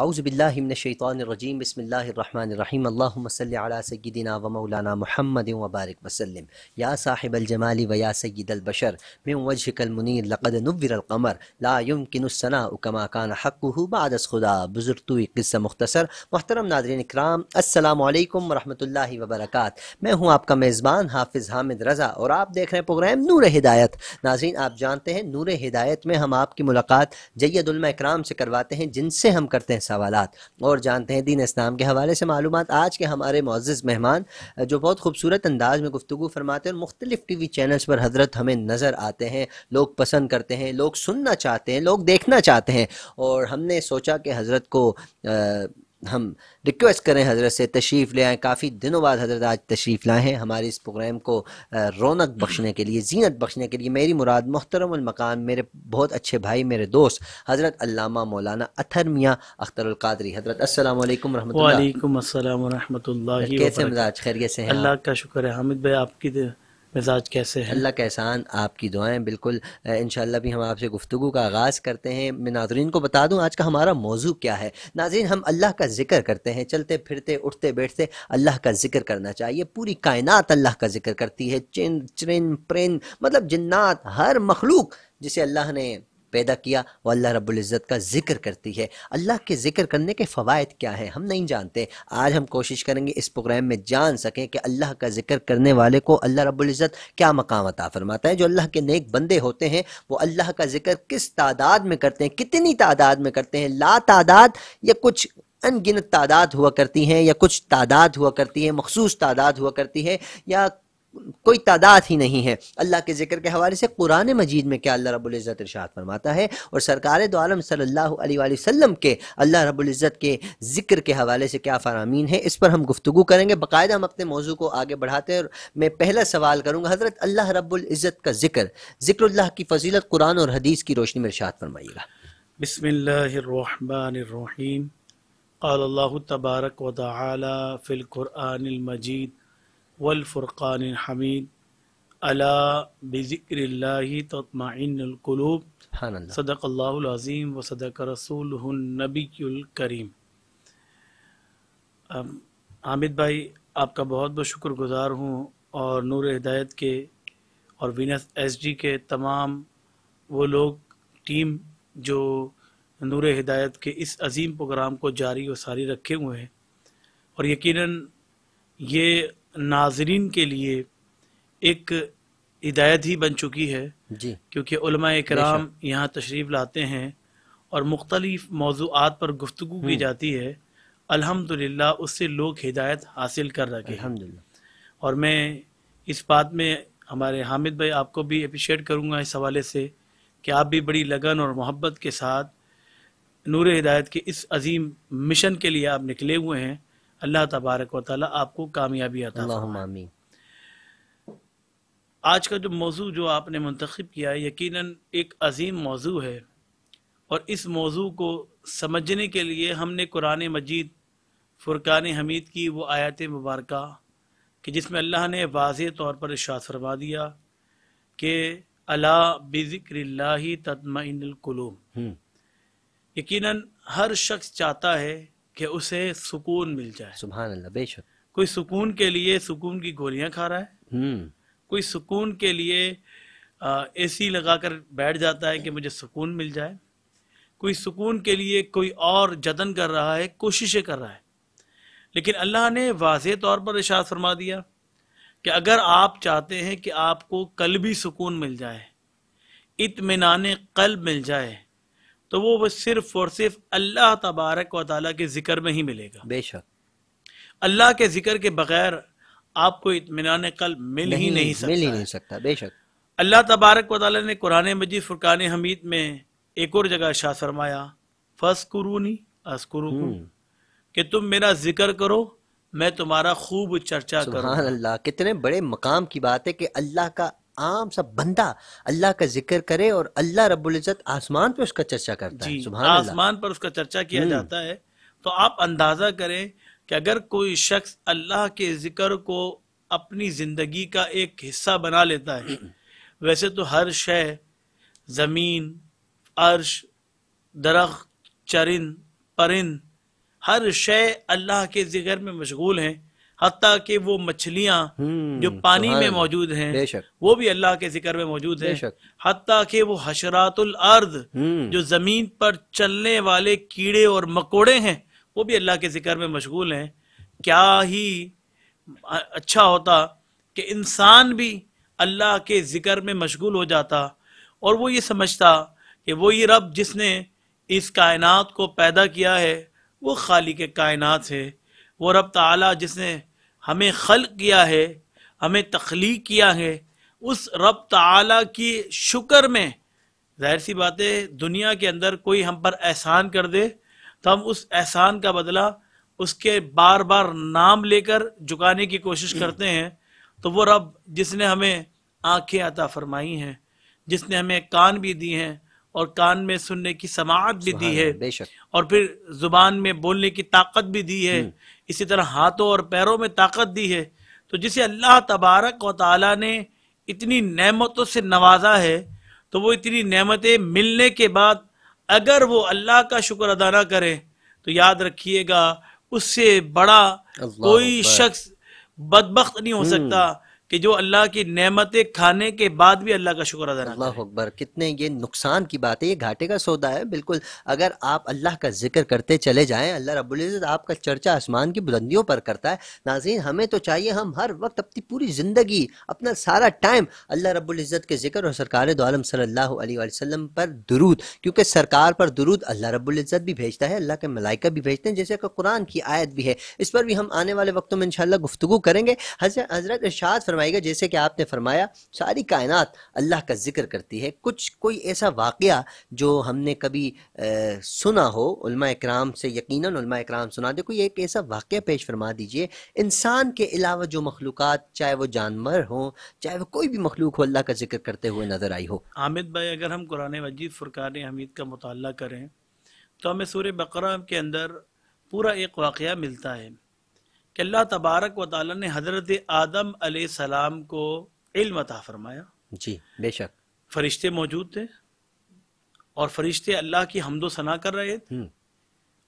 आउज़बिल्लिमिनशैतानरजीम बसमीम अल्लाम सैदिना व मौलाना महमद वबारक वसलम या साहिब अलजमाली व या सैद अलबशर मैं वजहकलमुनीर लक़द नवर लायम किनसना उकमा कान हक़ बादस खुदा बुज़ुर्तुई किस्सा मुख्तसर मोहतरम नादरीन कराम अल्लाम वरहमल वबरक मैं हूँ आपका मेज़बान हाफिज़ हामिद रज़ा और आप देख रहे हैं प्रोग्राम नूर हिदायत नाजरीन आप जानते हैं नूर हिदायत में हम आपकी मुलाकात जैदुलमा कराम से करवाते हैं जिनसे हम करते हैं सवाल और जानते हैं दीन इस्लाम के हवाले से मालूम आज के हमारे मोज़ मेहमान जो बहुत खूबसूरत अंदाज में गुफ्तु फरमाते हैं और मुख्तलिफ टी वी चैनल्स पर हजरत हमें नज़र आते हैं लोग पसंद करते हैं लोग सुनना चाहते हैं लोग देखना चाहते हैं और हमने सोचा कि हजरत को आ, हम रिक्वेस्ट करें हज़रत से तशरीफ़ ले आएँ काफ़ी दिनों बाद हज़रत आज तशरीफ़ लाए हैं हमारे इस प्रोग्राम को रौनक बख्शने के लिए जीनत बख्शने के लिए मेरी मुराद मोहतरम मेरे बहुत अच्छे भाई मेरे दोस्त हज़रत अल्लामा मौलाना अथर मियाँ अख्तरकादरी हज़रत अस्सलाम वालेकुम कैसे मजाज खैरियत से अल्लाह का शुक्र है हामिद भाई आपकी मिजाज कैसे हैं अल्लाह का एहसान आपकी दुआएं बिल्कुल इन भी हम आपसे गुफ्तु का आगाज़ करते हैं मैं नाजरीन को बता दूँ आज का हमारा मौजू क्या है नाजरीन हम अल्लाह का जिक्र करते हैं चलते फिरते उठते बैठते अल्लाह का जिक्र करना चाहिए पूरी कायनात अल्लाह का जिक्र करती है चिन चिन प्रेन मतलब जन्नात हर मखलूक जिसे अल्लाह ने पैदा किया वो अल्लाह रबुल्ज़त का जिक्र करती है अल्लाह के जिक्र करने के फ़वाद क्या हैं हम नहीं जानते आज हम कोशिश करेंगे इस प्रोग्राम में जान सकें कि अल्लाह का जिक्र करने वाले को अल्लाह रबुल्ज़त क्या मकाम अता फरमाता है जो अल्लाह के नेक बंदे होते हैं वो अल्लाह का जिक्र किस तादाद में करते हैं कितनी तादाद में करते हैं ला तादाद या कुछ अनगिनत तादाद हुआ करती हैं या कुछ तादाद हुआ करती है मखसूस तादाद हुआ करती है या कोई तादाद ही नहीं है अल्लाह के जिक्र के हवाले से कुरान मजीद में क्या अल्लाह रबुल्ज़त इरशाद फरमाता है और सरकार दो आलम सल्लल्लाहु अलैहि वसल्लम के अल्लाह रबुल्ज़त के जिक्र के हवाले से क्या फरामीन है इस पर हम गुफ्तु करेंगे बाकायदा हम अपने मौजू को आगे बढ़ाते हैं और मैं पहला सवाल करूँगा हज़रत अल्लाह रबुल्ज़त का जिक्र अल्लाह की फजीलत कुरान और हदीस की रोशनी में इरशाद फरमाइएगा बसमीम तबारक वाली फ़िलकुरान वलफ़ुरक़ान हमीद अला बिक्र तमाइनकलूब सदक़ल्लाज़ीम व सदक रसूलनबीकरीम हामिद भाई आपका बहुत बहुत शुक्रगुज़ार हूँ और नूर हिदायत के और वीनस डी के तमाम वो लोग टीम जो नूर हिदायत के इस अजीम प्रोग्राम को जारी व सारी रखे हुए हैं और यकीनन ये नाजरीन के लिए एक हिदायत ही बन चुकी है जी क्योंकि कराम यहाँ तशरीफ़ लाते हैं और मुख्तलिफ मौजूद पर गुफ्तु की हम्म। जाती है अल्हम्दुलिल्लाह उससे लोग हिदायत हासिल कर रखे हैं और मैं इस बात में हमारे हामिद भाई आपको भी अप्रिशिएट करूँगा इस हवाले से कि आप भी बड़ी लगन और मोहब्बत के साथ नूर हिदायत के इस अजीम मिशन के लिए आप निकले हुए हैं अल्लाह तबारक व ताला आपको कामयाबी अता आज का जो मौजू जो आपने मंतखब किया है यकीनन एक अजीम मौजू है और इस मौजू को समझने के लिए हमने कुरान मजीद फ़ुरकान हमीद की वो आयत मुबारक कि जिसमें अल्लाह ने वाज तौर पर इशात फरमा दिया कि अला बिज़िक्रिल्लाह तदमइनकुलूब हम्म। यकीनन हर शख्स चाहता है कि उसे सुकून मिल जाए सुबह अल्लाह बेशक कोई सुकून के लिए सुकून की गोलियां खा रहा है हम्म। कोई सुकून के लिए ए सी लगा कर बैठ जाता है कि मुझे सुकून मिल जाए कोई सुकून के लिए कोई और जतन कर रहा है कोशिशें कर रहा है लेकिन अल्लाह ने वाज तौर पर इशाद फरमा दिया कि अगर आप चाहते हैं कि आपको कल भी सुकून मिल जाए इतमान कल्ब मिल जाए तो वो बस सिर्फ और सिर्फ अल्लाह तबारक व ताली के ज़िक्र में ही मिलेगा बेशक अल्लाह के ज़िक्र के बगैर आपको इतमान कल मिल नहीं, ही नहीं सकता मिल ही नहीं सकता बेशक अल्लाह तबारक व ताली ने कुरान मजीद फ़ुरकान हमीद में एक और जगह शाह फरमाया फसकुरूनी अस्कुरुकुम हम्म। कि तुम मेरा जिक्र करो मैं तुम्हारा खूब चर्चा करूँ अल्लाह कितने बड़े मकाम की बात है कि अल्लाह का आम सा बंदा अल्लाह का जिक्र करे और अल्लाह रबुल्जत आसमान पर उसका चर्चा करता है आसमान पर उसका चर्चा किया हम्म। जाता है तो आप अंदाजा करें कि अगर कोई शख्स अल्लाह के जिक्र को अपनी जिंदगी का एक हिस्सा बना लेता है वैसे तो हर शय ज़मीन अर्श दरख्त चरिंद परिंद हर शय अल्लाह के जिक्र में मशगूल हैं हती कि वो मछलियां हम्म, जो पानी में मौजूद हैं वो भी अल्लाह के जिक्र में मौजूद है हती कि वो हशरातुल अर्द हम्म। जो जमीन पर चलने वाले कीड़े और मकोड़े हैं वो भी अल्लाह के जिक्र में मशगूल हैं क्या ही अच्छा होता कि इंसान भी अल्लाह के जिक्र में मशगूल हो जाता और वो ये समझता कि वही रब जिसने इस कायनात को पैदा किया है वो खाली के कायनात है वो रब ताला जिसने हमें खल किया है हमें तख्लीक किया है उस रब ताला की शुक्र में जाहिर सी बात है दुनिया के अंदर कोई हम पर एहसान कर दे तो हम उस एहसान का बदला उसके बार बार नाम लेकर झुकाने की कोशिश करते हैं तो वो रब जिसने हमें आंखें अता फरमाई हैं जिसने हमें कान भी दी हैं और कान में सुनने की समात भी दी है और फिर जुबान में बोलने की ताकत भी दी है हम्म। इसी तरह हाथों और पैरों में ताकत दी है तो जिसे अल्लाह तबारक व ताली ने इतनी नेमतों से नवाजा है तो वो इतनी नेमतें मिलने के बाद अगर वो अल्लाह का शुक्र अदा ना करे तो याद रखिएगा उससे बड़ा कोई शख्स बदबخت नहीं हो हम्म। सकता कि जो अल्लाह की नेमतें खाने के बाद भी अल्लाह का शुक्र अदा अल्लाह अकबर कितने ये नुकसान की बात है ये घाटे का सौदा है बिल्कुल अगर आप अल्लाह का जिक्र करते चले जाएं अल्लाह रबुल्ज़त आपका चर्चा आसमान की बुलंदियों पर करता है नाजीन हमें तो चाहिए हम हर वक्त अपनी पूरी ज़िंदगी अपना सारा टाइम अल्लाह रबुल्ज़त के जिक्र और सरकार दोम सल्ला वसम पर दरूद क्योंकि सरकार पर दरूद अल्लाह रबुल्ज़त भी भेजता है अल्लाह के मलाइका भी भेजते हैं जैसे कुरान की आयत भी है इस पर भी हम आने वाले वक्तों में इन गुफ्तु करेंगे हजरत इर्शाद फरमाएगा जैसे कि आपने फरमाया सारी कायनात अल्लाह का जिक्र करती है कुछ कोई ऐसा वाक़ जो हमने कभी आ, सुना हो कराम से यकीनन यकीन कराम सुना दे कोई एक ऐसा वाक़ पेश फरमा दीजिए इंसान के अलावा जो मखलूक चाहे वो जानवर हो चाहे वो कोई भी मखलूक हो अल्लाह का जिक्र करते हुए नज़र आई हो आमिद भाई अगर हम कुरान वजीद फ़ुरकान हमीद का मुताल करें तो हमें सूर्य बकर के अंदर पूरा एक वाक़ मिलता है कि अल्लाह तबारक व ताली ने हजरत आदम सलाम को इल्म अता फरमाया जी बेशक फरिश्ते मौजूद थे और फरिश्ते अल्लाह की हमदो सना कर रहे थे हम्म।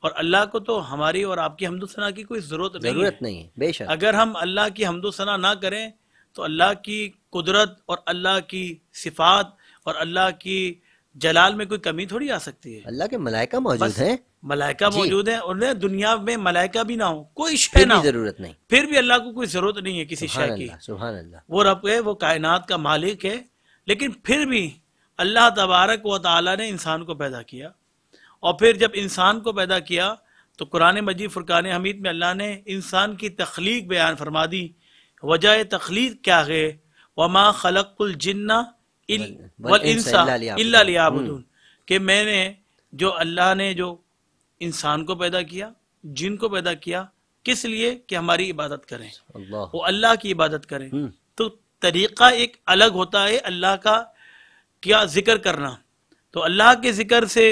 और अल्लाह को तो हमारी और आपकी हमदो सना की कोई जरूरत नहीं जरूरत नहीं है बेशक अगर हम अल्लाह की हमदो सना ना करें तो अल्लाह की कुदरत और अल्लाह की सिफात और अल्लाह की जलाल में कोई कमी थोड़ी आ सकती है अल्लाह के मलाइका मौजूद है मलाइका मौजूद है और दुनिया में मलाइका भी ना हो कोई शय ना जरूरत नहीं फिर भी अल्लाह को कोई जरूरत नहीं है किसी शय की सुबह अल्लाह वो रब है वो कायनात का मालिक है लेकिन फिर भी अल्लाह तबारक व ताली ने इंसान को पैदा किया और फिर जब इंसान को पैदा किया तो कुरान मजीद फ़ुरकान हमीद में अल्लाह ने इंसान की तख्लीक बयान फरमा दी वजह तख्लीक क्या है वमा खलकुल जिन्ना इल्ला हम्म। कि मैंने जो अल्लाह ने जो इंसान को पैदा किया जिन को पैदा किया किस लिए कि हमारी इबादत करें वो अल्लाह की इबादत करें हम्म। तो तरीका एक अलग होता है अल्लाह का क्या जिक्र करना तो अल्लाह के जिक्र से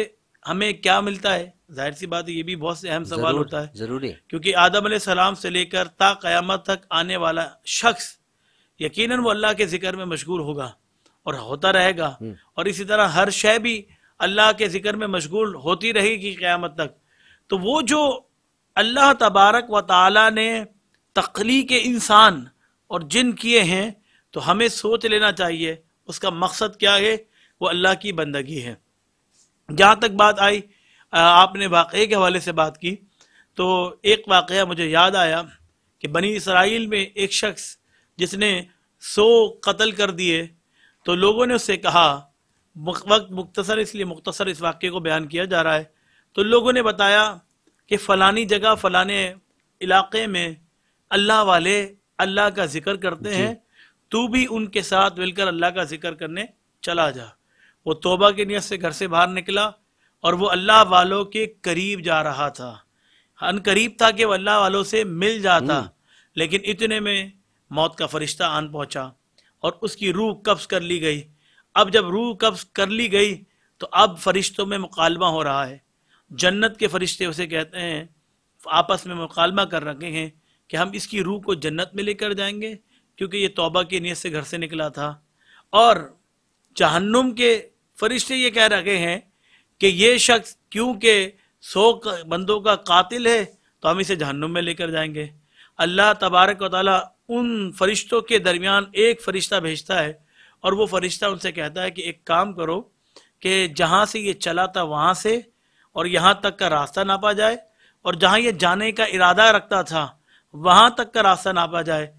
हमें क्या मिलता है जाहिर सी बात है ये भी बहुत से अहम सवाल होता है जरूरी क्योंकि आदम सलाम से लेकर ता कयामत तक आने वाला शख्स यकीनन वो अल्लाह के जिक्र में मशगूर होगा और होता रहेगा हम्म। और इसी तरह हर शय भी अल्लाह के जिक्र में मशगूल होती रहेगी क़्यामत तक तो वो जो अल्लाह तबारक व ताला ने तख्ली के इंसान और जिन किए हैं तो हमें सोच लेना चाहिए उसका मकसद क्या है वो अल्लाह की बंदगी है जहाँ तक बात आई आपने वाक़े के हवाले से बात की तो एक वाक़ मुझे याद आया कि बनी इसराइल में एक शख्स जिसने सौ कत्ल कर दिए तो लोगों ने उससे कहा वक्त मुख्तसर इसलिए मुख्तसर इस वाक्य को बयान किया जा रहा है तो लोगों ने बताया कि फ़लानी जगह फ़लाने इलाके में अल्लाह वाले अल्लाह का जिक्र करते हैं तू भी उनके साथ मिलकर अल्लाह का जिक्र करने चला जा वो तोबा की नीयत से घर से बाहर निकला और वो अल्लाह वालों के करीब जा रहा था अन करीब था कि वह अल्लाह वालों से मिल जाता हम्म। लेकिन इतने में मौत का फरिश्ता आन पहुंचा और उसकी रूह कब्ज कर ली गई अब जब रूह कब्ज कर ली गई तो अब फरिश्तों में मुकालमा हो रहा है जन्नत के फरिश्ते उसे कहते हैं आपस में मुकालमा कर रखे हैं कि हम इसकी रूह को जन्नत में लेकर जाएंगे क्योंकि ये तोबा की नीयत से घर से निकला था और जहन्नुम के फरिश्ते ये कह रखे हैं कि ये शख्स क्योंकि सौ बंदों का कातिल है तो हम इसे जहन्नुम में लेकर जाएंगे अल्लाह तबारक वाली उन फरिश्तों के दरमियान एक फरिश्ता भेजता है और वो फरिश्ता उनसे कहता है कि एक काम करो कि जहाँ से ये चला था वहाँ से और यहाँ तक का रास्ता नापा जाए और जहाँ ये जाने का इरादा रखता था वहाँ तक का रास्ता नापा जाए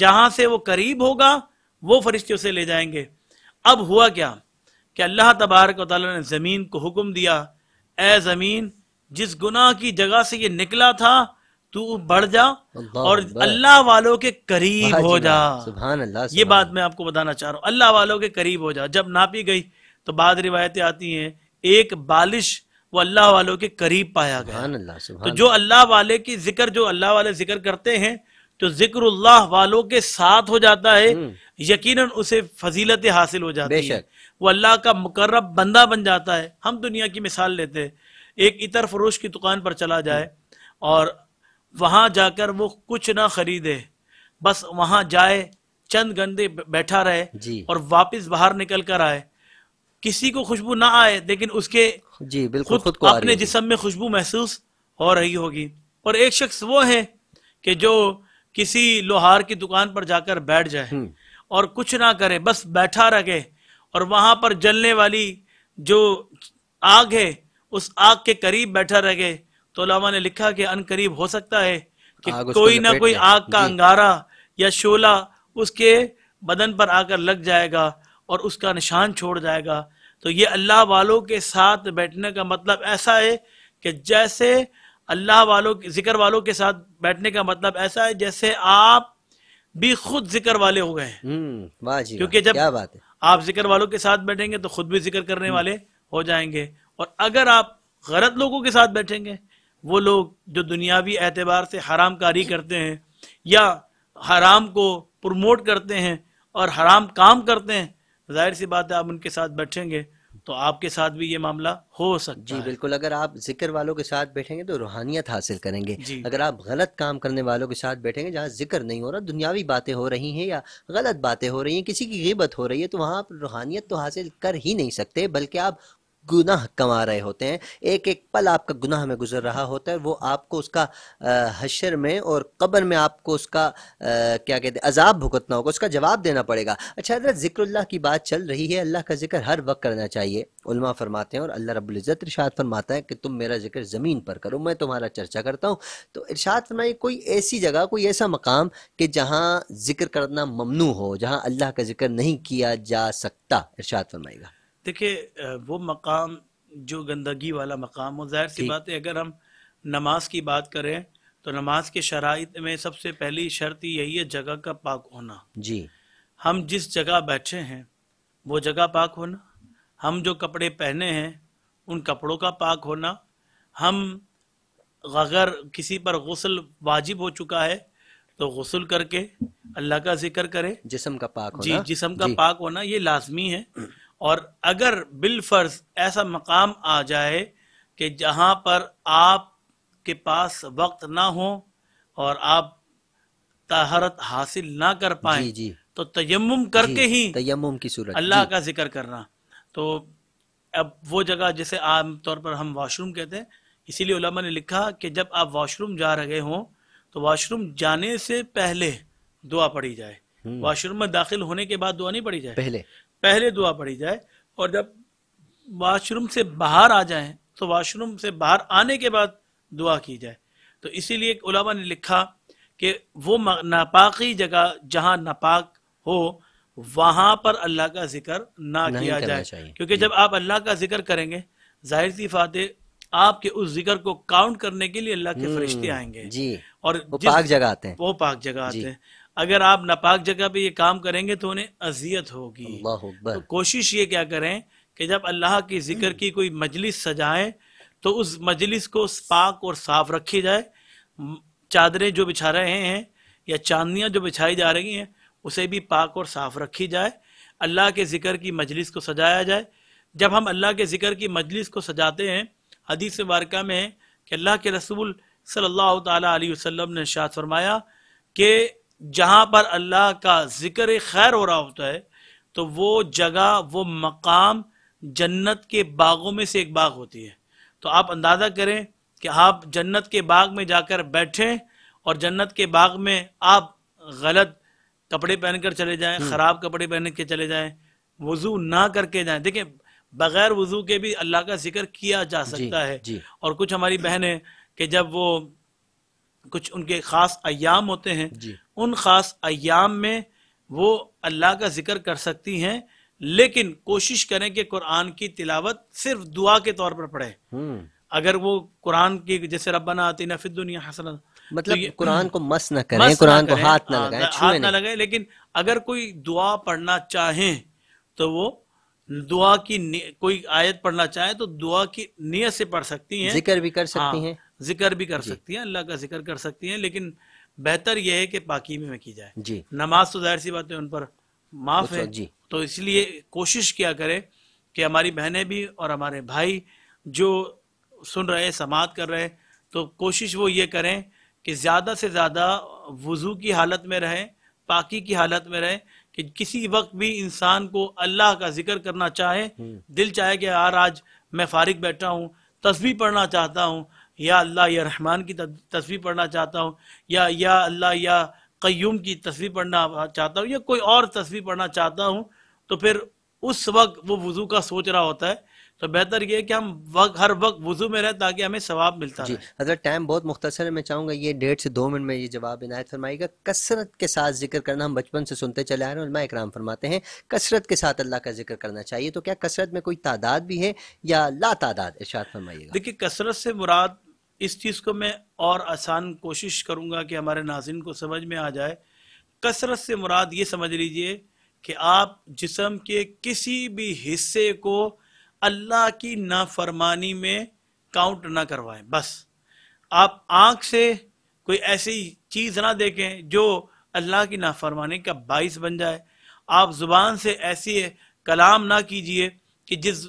जहाँ से वो करीब होगा वो फरिश्ते उसे ले जाएंगे अब हुआ क्या कि अल्लाह तबारक ताली ने ज़मीन को हुक्म दिया ए ज़मीन जिस गुनाह की जगह से ये निकला था तू बढ़ जा और अल्लाह वालों के करीब हो जा सुभान अल्लाह ये बात मैं आपको बताना चाह रहा हूँ अल्लाह वालों के करीब हो जा जब नापी गई तो बाद रिवायतें आती हैं एक बालिश वो अल्लाह वालों के करीब पाया गया अल्लाह तो जो अल्लाह वाले की जिक्र जो अल्लाह वाले जिक्र करते हैं तो जिक्र वालों के साथ हो जाता है हम्म। यकीनन उसे फजीलत हासिल हो जाती है वो अल्लाह का मुकर्रब बंदा बन जाता है हम दुनिया की मिसाल लेते हैं एक इतर फरोश की दुकान पर चला जाए हम्म। और वहां जाकर वो कुछ ना खरीदे बस वहां जाए चंद गंदे बैठा रहे और वापस बाहर निकल कर आए किसी को खुशबू ना आए लेकिन उसके जी बिल्कुल खुद, खुद को अपने जिसम में खुशबू महसूस हो रही होगी और एक शख्स वो है कि जो किसी लोहार की दुकान पर जाकर बैठ जाए हम्म। और कुछ ना करे बस बैठा रखे और वहां पर जलने वाली जो आग है उस आग के करीब बैठा गए तो लामा ने लिखा कि अन करीब हो सकता है कि कोई ना कोई आग का अंगारा या शोला उसके बदन पर आकर लग जाएगा और उसका निशान छोड़ जाएगा तो ये अल्लाह वालों के साथ बैठने का मतलब ऐसा है कि जैसे अल्लाह वालों के जिक्र वालों के साथ बैठने का मतलब ऐसा है जैसे आप भी खुद जिक्र वाले हो गए हम्म, क्योंकि जब क्या बात है? आप जिक्र वालों के साथ बैठेंगे तो खुद भी जिक्र करने हम्म। वाले हो जाएंगे और अगर आप गलत लोगों के साथ बैठेंगे वो लोग जो दुनियावी एतबार से हराम कारी करते हैं या हराम को प्रमोट करते हैं और हराम काम करते हैं जाहिर सी बात है आप उनके साथ बैठेंगे तो आपके साथ भी ये मामला हो सकता जी है। बिल्कुल अगर आप जिक्र वालों के साथ बैठेंगे तो रूहानियत हासिल करेंगे अगर आप गलत काम करने वालों के साथ बैठेंगे जहाँ जिक्र नहीं हो रहा दुनियावी बातें हो रही हैं या गलत बातें हो रही हैं किसी की गिबत हो रही है तो वहाँ आप रूहानियत तो हासिल कर ही नहीं सकते बल्कि आप गुनाह कमा रहे होते हैं एक एक पल आपका गुनाह में गुजर रहा होता है वो आपको उसका हशर में और कब्र में आपको उसका आ, क्या कहते हैं अजाब भुगतना होगा उसका जवाब देना पड़ेगा अच्छा हजरत जिक्रल्लाह की बात चल रही है अल्लाह का जिक्र हर वक्त करना चाहिए उलमा फरमाते हैं और अल्लाह रबुल्ज़त इरशाद फरमाता है कि तुम मेरा जिक्र ज़मीन पर करो मैं तुम्हारा चर्चा करता हूँ तो इरशाद फरमाइए कोई ऐसी जगह कोई ऐसा मकाम कि जहाँ जिक्र करना ममनू हो जहाँ अल्लाह का जिक्र नहीं किया जा सकता इरशाद फरमाएगा देखिए वो मकाम जो गंदगी वाला मकाम हो जाहिर सी बात है अगर हम नमाज की बात करें तो नमाज के शराइ में सबसे पहली शर्त यही है जगह का पाक होना जी हम जिस जगह बैठे हैं वो जगह पाक होना हम जो कपड़े पहने हैं उन कपड़ों का पाक होना हम अगर किसी पर गसल वाजिब हो चुका है तो गसल करके अल्लाह का जिक्र करें जिसम का पाक होना जी जिसम का जी। पाक होना ये लाजमी है और अगर बिलफर्ज ऐसा मकाम आ जाए कि जहाँ पर आप के पास वक्त ना हो और आप तहारत हासिल ना कर पाए जी, जी। तो तयम करके ही तयम की सूरत अल्लाह का जिक्र करना तो अब वो जगह जैसे आम तौर पर हम वॉशरूम कहते हैं इसीलिए उलमा ने लिखा कि जब आप वॉशरूम जा रहे हों तो वॉशरूम जाने से पहले दुआ पड़ी जाए हम्म। वॉशरूम में दाखिल होने के बाद दुआ नहीं पड़ी जाए पहले पहले दुआ पढ़ी जाए और जब वाशरूम से बाहर आ जाए तो वाशरूम से बाहर आने के बाद दुआ की जाए तो इसीलिए उलामा ने लिखा कि वो नापाकी जगह जहां नापाक हो वहां पर अल्लाह का जिक्र ना किया जाए क्योंकि जब आप अल्लाह का जिक्र करेंगे जाहिर सी फाते आपके उस जिक्र को काउंट करने के लिए अल्लाह के हम्म, फरिश्ते आएंगे जी और वो पाक जगह आते हैं वो पाक जगह आते हैं अगर आप नापाक जगह पे ये काम करेंगे तो उन्हें अजियत होगी तो कोशिश ये क्या करें कि जब अल्लाह की जिक्र की कोई मजलिस सजाएं तो उस मजलिस को पाक और साफ रखी जाए चादरें जो बिछा रहे हैं या चांदनियाँ जो बिछाई जा रही हैं उसे भी पाक और साफ रखी जाए अल्लाह के ज़िक्र की मजलिस को सजाया जाए जब हम अल्लाह के ज़िक्र की मजलिस को सजाते हैं हदीस वारका में है कि अल्लाह के रसूल सल्लल्लाहु अलैहि वसल्लम ने शाद फरमाया कि जहाँ पर अल्लाह का जिक्र खैर हो रहा होता है तो वो जगह वो मकाम जन्नत के बागों में से एक बाग होती है तो आप अंदाज़ा करें कि आप जन्नत के बाग में जाकर बैठें और जन्नत के बाग में आप गलत कपड़े पहनकर चले जाएं हम्म। ख़राब कपड़े पहन के चले जाएं वज़ू ना करके जाएं देखें बगैर वज़ू के भी अल्लाह का जिक्र किया जा सकता है जी। और कुछ हमारी बहनें कि जब वो कुछ उनके ख़ास अयाम होते हैं उन ख़ास अयाम में वो अल्लाह का जिक्र कर सकती हैं लेकिन कोशिश करें कि कुरान की तिलावत सिर्फ दुआ के तौर पर पढ़े हम्म। अगर वो कुरान की जैसे रब्बाना आती ना फिर दुनिया हसन मतलब तो कुरान को मस ना करें कुरान को हाथ ना हाँ, लगाएं हाथ ना लगाएं लेकिन अगर कोई दुआ पढ़ना चाहे तो वो दुआ की कोई आयत पढ़ना चाहे तो दुआ की नीयत से पढ़ सकती हैं जिक्र भी कर हाँ, सकती हैं जिक्र भी कर सकती हैं अल्लाह का जिक्र कर सकती हैं लेकिन बेहतर यह है कि पाकि में की जाए जी नमाज तो जाहिर सी बात है उन पर माफ है जी तो इसलिए कोशिश किया करें कि हमारी बहनें भी और हमारे भाई जो सुन रहे समात कर रहे तो कोशिश वो ये करें कि ज़्यादा से ज़्यादा वज़ू की हालत में रहें पाकी की हालत में रहें कि किसी वक्त भी इंसान को अल्लाह का जिक्र करना चाहे हम्म। दिल चाहे कि यार आज मैं फारिग बैठा हूँ तस्वीर पढ़ना चाहता हूँ या अल्लाह या रहमान की तस्वीर पढ़ना चाहता हूँ या या अल्लाह या कयूम की तस्वीर पढ़ना चाहता हूँ या कोई और तस्वीर पढ़ना चाहता हूँ तो फिर उस वक्त वो वजू का सोच रहा होता है तो बेहतर ये कि हम वक्त हर वक्त वजू में रहें ताकि हमें सवाब मिलता जी अगर टाइम बहुत मुख्तर है मैं चाहूँगा ये डेढ़ से दो मिनट में ये जवाब इनायत फरमाएगा कसरत के साथ जिक्र करना हम बचपन से सुनते चले आ रहे हैं इकराम फरमाते हैं कसरत के साथ अल्लाह का जिक्र करना चाहिए तो क्या कसरत में कोई तादाद भी है या ला तादाद इर्शाद फरमाइएगा देखिए कसरत से मुराद इस चीज़ को मैं और आसान कोशिश करूँगा कि हमारे नाजिन को समझ में आ जाए कसरत से मुराद ये समझ लीजिए कि आप जिसम के किसी भी हिस्से को अल्लाह की नाफरमानी में काउंट ना करवाएं बस आप आँख से कोई ऐसी चीज़ ना देखें जो अल्लाह की नाफरमानी का बायस बन जाए आप ज़ुबान से ऐसी कलाम ना कीजिए कि जिस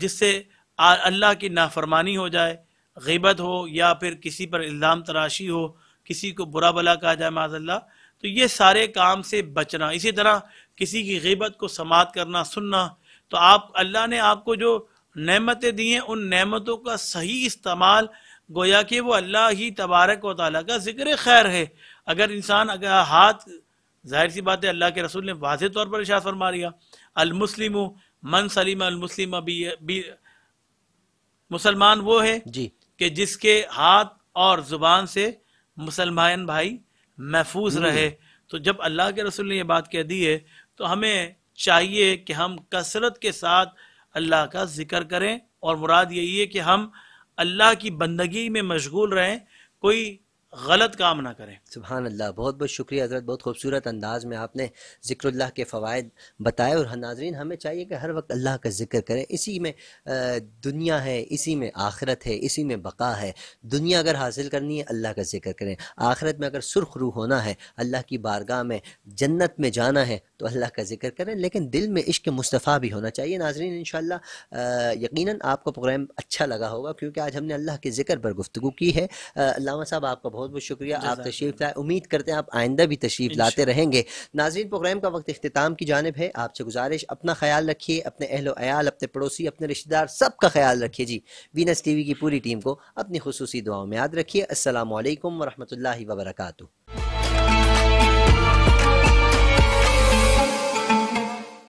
जिससे अल्लाह की नाफरमानी हो जाए गीबत हो या फिर किसी पर इल्ज़ाम तराशी हो किसी को बुरा भला कहा जाए माजल्ला तो ये सारे काम से बचना इसी तरह किसी की गिबत को समात करना सुनना तो आप अल्लाह ने आपको जो नमतें दी हैं उन नमतों का सही इस्तेमाल गोया कि वो अल्लाह ही तबारक व ताली का जिक्र खैर है अगर इंसान अगर हाथ जाहिर सी बात है अल्लाह के रसूल ने वाज तौर पर इशात फरमा लिया अलमुसलिम मन सलीम अलमुसलिम बी, मुसलमान वो है जी कि जिसके हाथ और ज़ुबान से मुसलमान भाई महफूज हम्म। रहे तो जब अल्लाह के रसूल ने यह बात कह दी है तो हमें चाहिए कि हम कसरत के साथ अल्लाह का जिक्र करें और मुराद यही है कि हम अल्लाह की बंदगी में मशगूल रहें कोई गलत काम ना करें सुबहान अल्लाह बहुत बहुत शुक्रिया हजरत बहुत खूबसूरत अंदाज में आपने जिक्रल्ला के फ़वाद बताए और नाजरीन हमें चाहिए कि हर वक्त अल्लाह का जिक्र करें इसी में दुनिया है इसी में आखरत है इसी में बका है दुनिया अगर हासिल करनी है अल्लाह का जिक्र करें आखरत में अगर सुरख रू होना है अल्लाह की बारगाह में जन्नत में जाना है तो अल्लाह का जिक्र करें लेकिन दिल में इश्क मुस्तफ़ा भी होना चाहिए नाजरीन इन यकीन आपको प्रोग्राम अच्छा लगा होगा क्योंकि आज हमने अल्लाह के जिक्र पर गुफ्तु की है अलामा साहब आपका बहुत बहुत शुक्रिया आप तशरीफ लाए उम्मीद करते हैं आप आइंदा भी तशरीफ लाते रहेंगे नाजरीन प्रोग्राम का वक्त अख्ताम की जानब है आपसे गुजारिश अपना ख्याल रखिए अपने अहलो अयाल अपने पड़ोसी अपने रिश्तेदार सब का ख्याल रखिए जी वीनस टी वी की पूरी टीम को अपनी खसूसी दुआओं में याद रखिए असल वरहमल वर्का